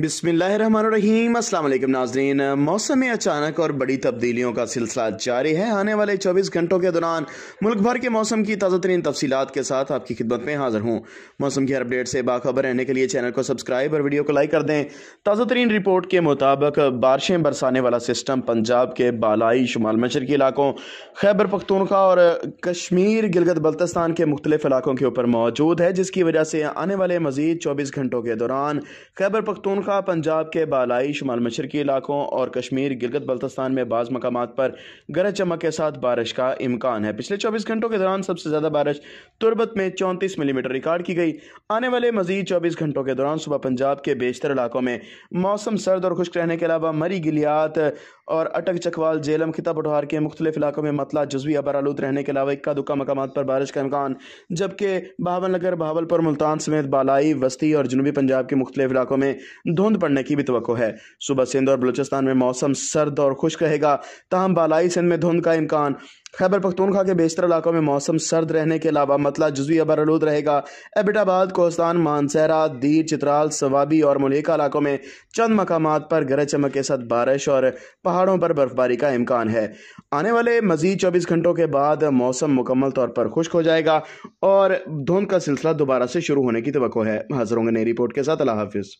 अस्सलाम वालेकुम नाजरीन मौसम में अचानक और बड़ी तब्दीलियों का सिलसिला जारी है आने वाले 24 घंटों के दौरान मुल्क भर के मौसम की ताज़ा तरीन तफसीत के साथ आपकी खिदमत में हाजिर हूँ मौसम की हर अपडेट से बाखबर रहने के लिए चैनल को सब्सक्राइब और वीडियो को लाइक कर दें ताज़ा तरीन रिपोर्ट के मुताबिक बारिशें बरसाने वाला सिस्टम पंजाब के बालाई शुमाल मशरकी इलाकों खैबर पख्तूनखा और कश्मीर गिलगत बल्तस्तान के मुख्तलिफ इलाकों के ऊपर मौजूद है जिसकी वजह से आने वाले मजीद चौबीस घंटों के दौरान खैबर पखतून तनख्वाह पंजाब के बालाई शुमाल मशरकी इलाकों और कश्मीर गिलगत बल्तिस्तान में बाज़ मकाम पर गरज चमक के साथ बारिश का इम्कान है पिछले चौबीस घंटों के दौरान सबसे ज़्यादा बारिश तुरबत में चौंतीस मिलीमीटर रिकॉर्ड की गई आने वाले मजीद चौबीस घंटों के दौरान सुबह पंजाब के बेशतर इलाकों में मौसम सर्द और खुश्क रहने के अलावा मरी गिलियात और अटक चकवाल जेलम खिता पटवार के मुख्तलिफ इलाकों में मतला जजवी अबर आलूद रहने के अलावा इक्का दुक्का मकाम पर बारिश का इम्कान जबकि बहावल नगर बहावलपुर मुल्तान समेत बालाई वस्ती और जनूबी पंजाब के मुख्तलिफ इलाकों में धुंध पड़ने की भी तो है सुबह सिंध और बलूचिस्तान में मौसम सर्द और खुश्क रहेगा तहम बालाई सिंध में धुंध का इम्कान खैबर पख्तूनखा के बेशतर इलाकों में मौसम सर्द रहने के अलावा मतला जजवी आलूद रहेगा एबिटाबाद कोस्तान मानसहरा दीर चित्राल सवाबी और मलिका इलाकों में चंद मकाम पर गरज चमक के साथ बारिश और पहाड़ों पर बर्फबारी का इम्कान है आने वाले मजीद चौबीस घंटों के बाद मौसम मुकम्मल तौर पर खुश्क हो जाएगा और धुंध का सिलसिला दोबारा से शुरू होने की तो है हाजिर होंगे नई रिपोर्ट के साथ अला हाफिज़